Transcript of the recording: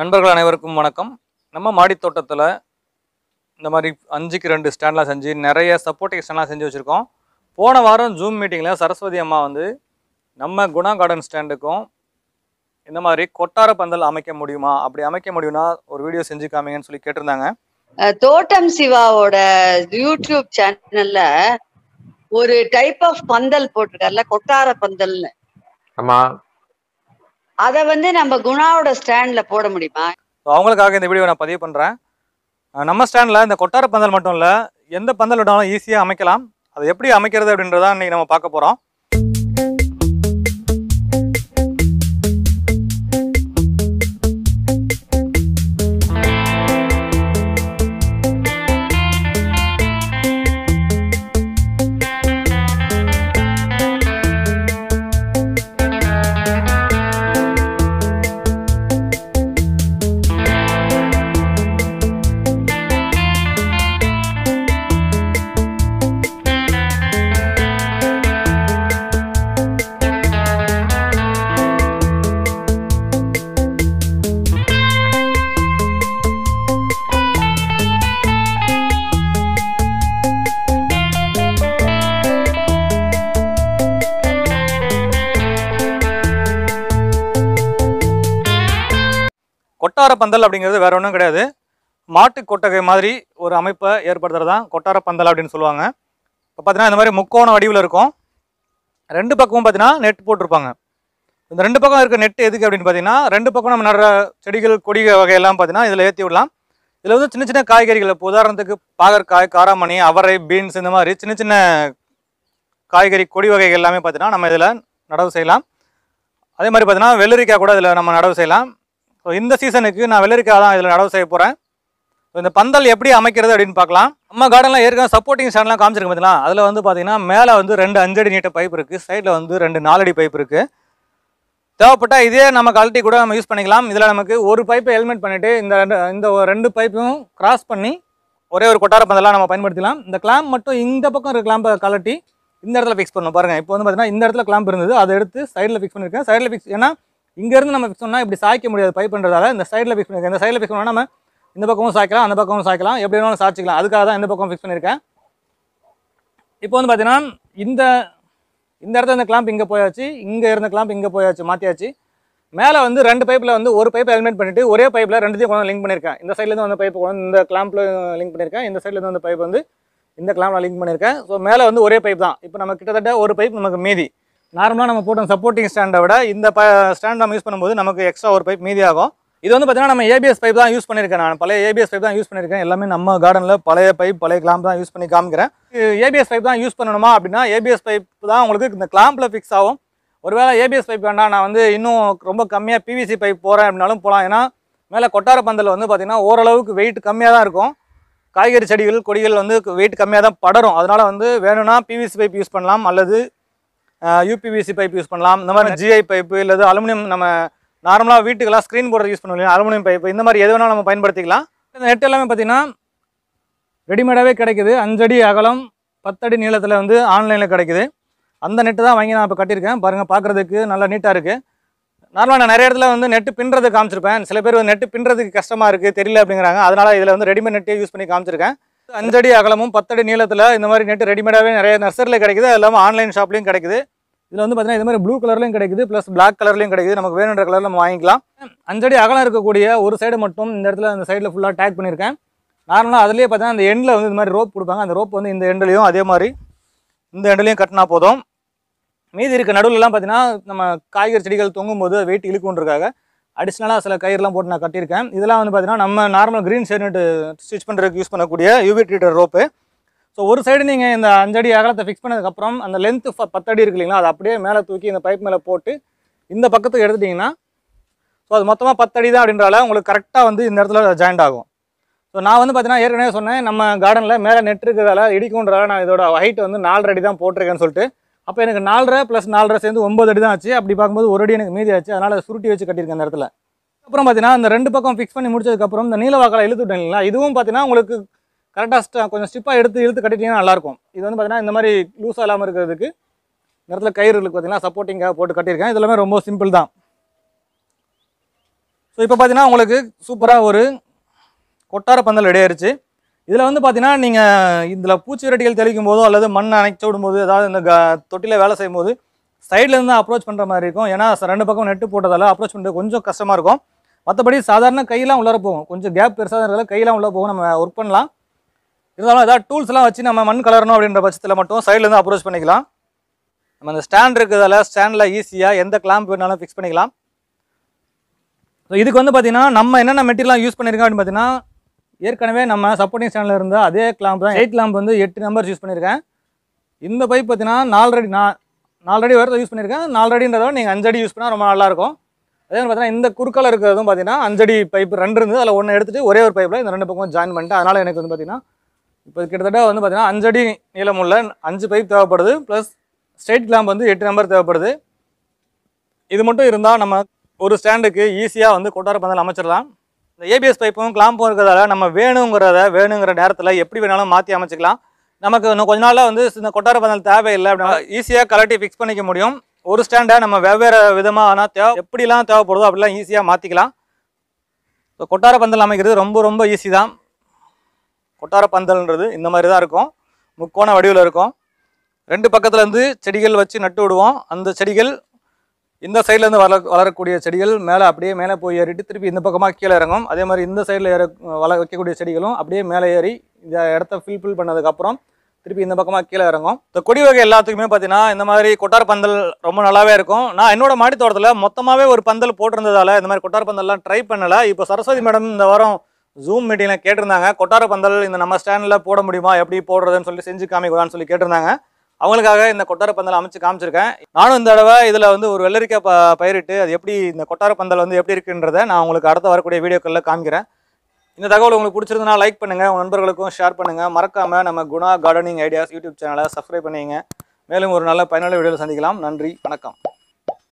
நண்பர்கள் அனைவருக்கும் வணக்கம் நம்ம மாடித்தோட்டத்தில் இந்த மாதிரி அஞ்சுக்கு ரெண்டு ஸ்டாண்டெலாம் செஞ்சு நிறைய சப்போர்ட்டிங் ஸ்டாண்டெலாம் செஞ்சு வச்சுருக்கோம் போன வாரம் ஜூம் மீட்டிங்கில் சரஸ்வதி அம்மா வந்து நம்ம குணா கார்டன் ஸ்டாண்டுக்கும் இந்த மாதிரி கொட்டார பந்தல் அமைக்க முடியுமா அப்படி அமைக்க முடியும்னா ஒரு வீடியோ செஞ்சு காமிங்கன்னு சொல்லி கேட்டிருந்தாங்க தோட்டம் சிவாவோட யூடியூப் சேனல்ல ஒரு டைப் ஆஃப் பந்தல் போட்டிருக்காருல கொட்டார பந்தல்னு ஆமா அதை வந்து நம்ம குணாவோட ஸ்டாண்ட்ல போட முடியுமா அவங்களுக்காக இந்த வீடியோ நான் பதிவு பண்ணுறேன் நம்ம ஸ்டாண்டில் இந்த கொட்டார பந்தல் மட்டும் இல்லை எந்த பந்தல் விட்டாலும் ஈஸியாக அமைக்கலாம் அதை எப்படி அமைக்கிறது அப்படின்றதான் இன்றைக்கி நம்ம பார்க்க போகிறோம் கொட்டார பந்தல் அப்படிங்கிறது வேற ஒன்றும் கிடையாது மாட்டு கொட்டகை மாதிரி ஒரு அமைப்பை ஏற்படுத்துறது தான் கொட்டார பந்தல் அப்படின்னு சொல்லுவாங்க இப்போ பார்த்தீங்கன்னா இந்த மாதிரி முக்கோண வடிவில் இருக்கும் ரெண்டு பக்கமும் பார்த்தீங்கன்னா நெட் போட்டிருப்பாங்க இந்த ரெண்டு பக்கம் இருக்க நெட் எதுக்கு அப்படின்னு பார்த்தீங்கன்னா ரெண்டு பக்கம் நம்ம நடுற செடிகள் கொடி வகையெல்லாம் பார்த்தீங்கன்னா இதில் ஏற்றி விடலாம் இதில் வந்து சின்ன சின்ன காய்கறிகள் இப்போ உதாரணத்துக்கு பாகற்காய் காராமணி அவரை பீன்ஸ் இந்த மாதிரி சின்ன சின்ன காய்கறி கொடி வகைகள் எல்லாமே பார்த்தீங்கன்னா நம்ம இதில் நடவு செய்யலாம் அதே மாதிரி பார்த்தீங்கன்னா வெள்ளரிக்காய் கூட இதில் நம்ம நடவு செய்யலாம் ஸோ இந்த சீசனுக்கு நான் வெள்ளரிக்காய் தான் இதில் நடவு செய்ய போகிறேன் இந்த பந்தல் எப்படி அமைக்கிறது அப்படின்னு பார்க்கலாம் நம்ம கார்டனில் ஏற்கனவே சப்போர்ட்டிங் ஸ்டாண்ட்லாம் காமிச்சிருக்கு பார்த்தீங்களா அதில் வந்து பார்த்தீங்கன்னா மேலே வந்து ரெண்டு அஞ்சடி நீட்ட பைப் இருக்குது சைடில் வந்து ரெண்டு நாலடி பைப் இருக்குது தேவைப்பட்டால் இதே நம்ம கழட்டி கூட நம்ம யூஸ் பண்ணிக்கலாம் இதில் நமக்கு ஒரு பைப்பை ஹெல்மெட் பண்ணிவிட்டு இந்த ரெண்டு இந்த ரெண்டு பைப்பையும் கிராஸ் பண்ணி ஒரே ஒரு கொட்டார பந்தலாம் நம்ம பயன்படுத்தலாம் இந்த கிளாம்ப் மட்டும் இந்த பக்கம் இருக்க கிளாம்பை கழட்டி இந்த இடத்துல ஃபிக்ஸ் பண்ணணும் பாருங்கள் இப்போ வந்து பார்த்தீங்கன்னா இந்த இடத்துல கிளாம்ப் இருந்தது அதை எடுத்து சைடில் ஃபிக்ஸ் பண்ணியிருக்கேன் சைடில் ஃபிக்ஸ் ஏன்னா இங்கேருந்து நம்ம ஃபிக்ஸ் பண்ணால் இப்படி சாய்க்க முடியாது பைப் பண்ணுறதால இந்த சைடில் ஃபிக்ஸ் பண்ணியிருக்கேன் இந்த சைடில் ஃபிக்ஸ் பண்ணால் நம்ம இந்த பக்கமும் சாய்க்கலாம் அந்த பக்கமும் சாய்க்கலாம் எப்படி வேணாலும் சாய்ச்சிக்கலாம் அதுக்காக தான் இந்த பக்கம் ஃபிக்ஸ் பண்ணியிருக்கேன் இப்போ வந்து பார்த்தீங்கன்னா இந்த இந்த இடத்துல இந்த கிளாம்ப் இங்கே போயாச்சு இங்கே இருந்த கிளாம்ப் இங்கே போயாச்சு மாற்றியாச்சு மேலே வந்து ரெண்டு பைப்பில் வந்து ஒரு பைப் ஹெல்மெட் பண்ணிவிட்டு ஒரே பைப்பில் ரெண்டுத்தையும் கொண்டு லிங்க் பண்ணியிருக்கேன் இந்த சைட்லேருந்து வந்து பைப்பு கொண்டு இந்த கிளாம்பில் லிங்க் பண்ணியிருக்கேன் இந்த சைட்லேருந்து வந்து பைப் வந்து இந்த கிளாம்பில் லிங்க் பண்ணியிருக்கேன் ஸோ மேலே வந்து ஒரே பைப் தான் இப்போ நம்ம கிட்டத்தட்ட ஒரு பைப் நமக்கு மீதி நார்மலாக நம்ம போட்டோம் சப்போர்ட்டிங் ஸ்டாண்டை விட இந்த ப ஸ்டாண்ட் நம்ம யூஸ் பண்ணும்போது நமக்கு எக்ஸ்ட்ரா ஒரு பைப் மீதி ஆகும் இது வந்து பார்த்தீங்கன்னா நம்ம ஏபிஎஸ் பைப் தான் யூஸ் பண்ணியிருக்கேன் நான் பழைய ஏபிஎஸ் பைப் தான் யூஸ் பண்ணியிருக்கேன் எல்லாமே நம்ம கார்டனில் பழைய பைப் பழைய கிளாம்ப் தான் யூஸ் பண்ணி காமிக்கிறேன் ஏபிஎஸ் பைப் தான் யூஸ் பண்ணணுமா அப்படின்னா ஏபிஎஸ் பைப் தான் உங்களுக்கு இந்த கிளாம்பில் ஃபிக்ஸ் ஆகும் ஒருவேளை ஏபிஎஸ் பைப் வேண்டாம் நான் வந்து இன்னும் ரொம்ப கம்மியாக பிவிசி பைப் போகிறேன் அப்படின்னாலும் போகலாம் ஏன்னா மேலே கொட்டார பந்தல் வந்து பார்த்திங்கன்னா ஓரளவுக்கு வெயிட் கம்மியாக தான் இருக்கும் காய்கறி செடிகள் கொடிகள் வந்து வெயிட் கம்மியாக தான் படரும் அதனால் வந்து வேணும்னா பிவிசி பைப் யூஸ் பண்ணலாம் அல்லது யூபிவிசி பைப் யூஸ் பண்ணலாம் இந்த மாதிரி ஜிஐ பைப்பு இல்லை அலுமினியம் நம்ம நார்மலாக வீட்டுக்கெல்லாம் ஸ்க்ரீன் போர்டர் யூஸ் பண்ணுவோம் அலுமினியம் பைப்பு இந்த மாதிரி எது வேணாலும் நம்ம பயன்படுத்திக்கலாம் இந்த நெட் எல்லாமே பார்த்திங்கன்னா ரெடிமேடாகவே கிடைக்குது அஞ்சடி அகலம் பத்தடி நீளத்தில் வந்து ஆன்லைனில் கிடைக்குது அந்த நெட்டு தான் வாங்கி நான் இப்போ கட்டியிருக்கேன் பாருங்கள் பார்க்குறதுக்கு நல்லா நீட்டாக இருக்குது நார்மலாக நான் நிறைய இடத்துல வந்து நெட்டு பின்றது காமிச்சிருப்பேன் சில பேர் வந்து நெட்டு பின்னுறதுக்கு கஷ்டமாக இருக்குது தெரியல அப்படிங்கிறாங்க அதனால் இதில் வந்து ரெடிமேட் நெட்டே யூஸ் பண்ணி காமிச்சிருக்கேன் அஞ்சடி அகலமும் பத்தடி நீளத்தில் இந்த மாதிரி நெட்டு ரெடிமேடாகவே நிறைய நர்சரியில் கிடைக்குது அது இல்லாமல் ஆன்லைன் ஷாப்லேயும் கிடைக்குது இதில் வந்து பார்த்தீங்கன்னா இது மாதிரி ப்ளூ கலர்லையும் கிடைக்குது ப்ளஸ் பிளாக் கலர்லையும் கிடைக்குது நமக்கு வேணுன்ற கலரில் நம்ம வாங்கிக்கலாம் அஞ்சடி அகலம் இருக்கக்கூடிய ஒரு சைடு மட்டும் இந்த இடத்துல அந்த சைடில் ஃபுல்லாக டேக் பண்ணியிருக்கேன் நார்மலாக அதுலேயே பார்த்தீங்கன்னா அந்த எண்டில் வந்து இந்த மாதிரி ரோப் கொடுப்பாங்க அந்த ரோப் வந்து இந்த எண்ட்லேயும் அதே மாதிரி இந்த எண்ட்லேயும் கட்டினா போதும் மீதி இருக்க நடுவில்லாம் பார்த்தீங்கன்னா நம்ம காய்கறி செடிகள் தொங்கும் போது வெயிட் இழுக்குன்றக்காக அடிஷ்னலாக சில கயிறுலாம் போட்டு நான் கட்டியிருக்கேன் இதெல்லாம் வந்து பார்த்தீங்கன்னா நம்ம நார்மல் க்ரீன் ஷர்ட் ஸ்டிச் பண்ணுறதுக்கு யூஸ் பண்ணக்கூடிய யூபி ட்ரீட்டர் ரோப்பு ஸோ ஒரு சைடு நீங்கள் இந்த அஞ்சடி அகலத்தை ஃபிக்ஸ் பண்ணதுக்கப்புறம் அந்த லென்த்து பத்தடி இருக்கு இல்லைங்களா அதை அப்படியே மேலே தூக்கி இந்த பைப் மேலே போட்டு இந்த பக்கத்துக்கு எடுத்துட்டிங்கன்னா ஸோ அது மொத்தமாக பத்தடி தான் அப்படின்றால உங்களுக்கு கரெக்டாக வந்து இந்த இடத்துல ஜாயிண்ட் ஆகும் ஸோ நான் வந்து பார்த்தீங்கன்னா ஏற்கனவே சொன்னேன் நம்ம கார்டனில் மேலே நெட் இருக்கிறதால இடிக்கும்ன்றால நான் இதோட ஹைட் வந்து நாலரை அடி தான் போட்டிருக்கேன்னு சொல்லிட்டு அப்போ எனக்கு நாலரை ப்ளஸ் நாலரை சேர்ந்து ஒம்பது அடி தான் ஆச்சு அப்படி பார்க்கும்போது ஒரு அடி எனக்கு மீதி ஆச்சு அதனால் சுருட்டி வச்சு கட்டியிருக்கேன் அந்த இடத்துல அப்புறம் பார்த்தீங்கன்னா அந்த ரெண்டு பக்கம் ஃபிக்ஸ் பண்ணி முடிச்சதுக்கப்புறம் இந்த நீலவாக்கலை இழுத்துட்டேன் இல்லைங்களா இதுவும் பார்த்தீங்கன்னா உங்களுக்கு கரெக்டாக கொஞ்சம் ஸ்டிப்பாக எடுத்து இழுத்து கட்டிட்டிங்கன்னா நல்லாயிருக்கும் இது வந்து பார்த்திங்கன்னா இந்த மாதிரி லூஸாக இல்லாமல் இருக்கிறதுக்கு இந்த இடத்துல கயிறு இருக்குது பார்த்திங்கன்னா சப்போர்ட்டிங்காக போட்டு கட்டியிருக்கேன் இதெல்லாமே ரொம்ப சிம்பிள் தான் ஸோ இப்போ பார்த்தீங்கன்னா உங்களுக்கு சூப்பராக ஒரு கொட்டார பந்தல் ரெடி ஆயிடுச்சு இதில் வந்து பார்த்தீங்கன்னா நீங்கள் இதில் பூச்சி விரட்டிகள் தெளிக்கும் போதோ அல்லது மண் அணைச்சி விடும்போது ஏதாவது இந்த க தொட்டியில் வேலை செய்யும் போது சைட்லேருந்து அப்ரோச் பண்ணுற மாதிரி இருக்கும் ஏன்னா ரெண்டு பக்கம் நெட்டு போட்டதால் அப்ரோச் பண்ணுறது கொஞ்சம் கஷ்டமாக இருக்கும் மற்றபடி சாதாரண கையெல்லாம் உள்ளார போகும் கொஞ்சம் கேப் பெருசாக இருந்தாலும் கையெல்லாம் உள்ளே போகும் நம்ம ஒர்க் பண்ணலாம் இருந்தாலும் ஏதாவது டூல்ஸ்லாம் வச்சு நம்ம மண் கலரணும் அப்படின்ற பட்சத்தில் மட்டும் சைட்லேருந்து அப்ரோச் பண்ணிக்கலாம் நம்ம அந்த ஸ்டாண்ட் இருக்கிறதால ஸ்டாண்டில் ஈஸியாக எந்த கிளாம்ப் வேணாலும் ஃபிக்ஸ் பண்ணிக்கலாம் ஸோ இதுக்கு வந்து பார்த்திங்கன்னா நம்ம என்னென்ன மெட்டீரியலாம் யூஸ் பண்ணியிருக்கோம் அப்படின்னு பார்த்தீங்கன்னா ஏற்கனவே நம்ம சப்போர்ட்டிங் ஸ்டாண்டில் இருந்த அதே கிளாம்ப் தான் எயிட் கிளாம்ப் வந்து எட்டு நம்பர்ஸ் யூஸ் பண்ணியிருக்கேன் இந்த பைப் பார்த்தீங்கன்னா நாலரை நான் நாலரை வரை யூஸ் பண்ணியிருக்கேன் நாலரடின்றத நீங்கள் அஞ்சடி யூஸ் பண்ணால் ரொம்ப நல்லாயிருக்கும் அதே மாதிரி பார்த்தீங்கன்னா இந்த குறுக்கால் இருக்கிறதும் பார்த்தீங்கன்னா அஞ்சடி பைப் ரெண்டு இருந்து அதில் ஒன்று எடுத்துகிட்டு ஒரே ஒரு பைப்பில் இந்த ரெண்டு பக்கம் ஜாயின் பண்ணிட்டு அதனால் எனக்கு வந்து பார்த்திங்கன்னா இப்போ கிட்டத்தட்ட வந்து பார்த்தீங்கன்னா அஞ்சடி நீளமுள்ள அஞ்சு பைப் தேவைப்படுது ப்ளஸ் ஸ்ட்ரெயிட் கிளாம்ப் வந்து எட்டு நம்பர் தேவைப்படுது இது மட்டும் இருந்தால் நம்ம ஒரு ஸ்டாண்டுக்கு ஈஸியாக வந்து கொட்டார பந்தல் அமைச்சிடலாம் இந்த ஏபிஎஸ் பைப்பும் கிளாம்பும் இருக்கிறதால நம்ம வேணுங்கிறத வேணுங்கிற நேரத்தில் எப்படி வேணாலும் மாற்றி அமைச்சிக்கலாம் நமக்கு இன்னும் கொஞ்ச நாளில் வந்து இந்த கொட்டார பந்தல் தேவையில்லை அப்படின்னா ஈஸியாக கலட்டி ஃபிக்ஸ் பண்ணிக்க முடியும் ஒரு ஸ்டாண்டை நம்ம வெவ்வேறு விதமாக தேவை எப்படிலாம் தேவைப்படுதோ அப்படிலாம் ஈஸியாக மாற்றிக்கலாம் ஸோ கொட்டார பந்தல் அமைக்கிறது ரொம்ப ரொம்ப ஈஸி தான் கொட்டார பந்தல்ன்றது இந்த மாதிரி தான் இருக்கும் முக்கோண வடிவில் இருக்கும் ரெண்டு பக்கத்துலேருந்து செடிகள் வச்சு நட்டு விடுவோம் அந்த செடிகள் இந்த சைட்லேருந்து வள வளரக்கூடிய செடிகள் மேலே அப்படியே மேலே போய் ஏறிட்டு திருப்பி இந்த பக்கமாக கீழே இறங்கும் அதே மாதிரி இந்த சைடில் ஏற வள வைக்கக்கூடிய செடிகளும் அப்படியே மேலே ஏறி இந்த இடத்த ஃபில்ஃபில் பண்ணதுக்கப்புறம் திருப்பி இந்த பக்கமாக கீழே இறங்கும் இந்த கொடி வகை எல்லாத்துக்குமே பார்த்தீங்கன்னா இந்த மாதிரி கொட்டார் பந்தல் ரொம்ப நல்லாவே இருக்கும் நான் என்னோட மாடித்தோட்டத்தில் தோட்டத்தில் மொத்தமாகவே ஒரு பந்தல் போட்டிருந்ததால் இந்த மாதிரி கொட்டார் பந்தல்லாம் ட்ரை பண்ணலை இப்போ சரஸ்வதி மேடம் இந்த வாரம் ஜூம் மீட்டிங்கில் கேட்டிருந்தாங்க கொட்டார பந்தல் இந்த நம்ம ஸ்டாண்டில் போட முடியுமா எப்படி போடுறதுன்னு சொல்லி செஞ்சு காமிக்கூடான்னு சொல்லி கேட்டிருந்தாங்க அவங்களுக்காக இந்த கொட்டார பந்தல் அமைச்சு காமிச்சிருக்கேன் நானும் இந்த தடவை இதில் வந்து ஒரு வெள்ளரிக்காய் ப பயிரிட்டு அது எப்படி இந்த கொட்டார பந்தல் வந்து எப்படி இருக்குன்றதை நான் உங்களுக்கு அடுத்த வரக்கூடிய வீடியோக்களில் காமிக்கிறேன் இந்த தகவல் உங்களுக்கு பிடிச்சிருந்தனா லைக் பண்ணுங்கள் உங்கள் நண்பர்களுக்கும் ஷேர் பண்ணுங்கள் மறக்காமல் நம்ம குணா கார்டனிங் ஐடியாஸ் யூடியூப் சேனலை சப்ஸ்கிரைப் பண்ணிங்க மேலும் ஒரு நல்ல பயனுள்ள வீடியோவில் சந்திக்கலாம் நன்றி வணக்கம்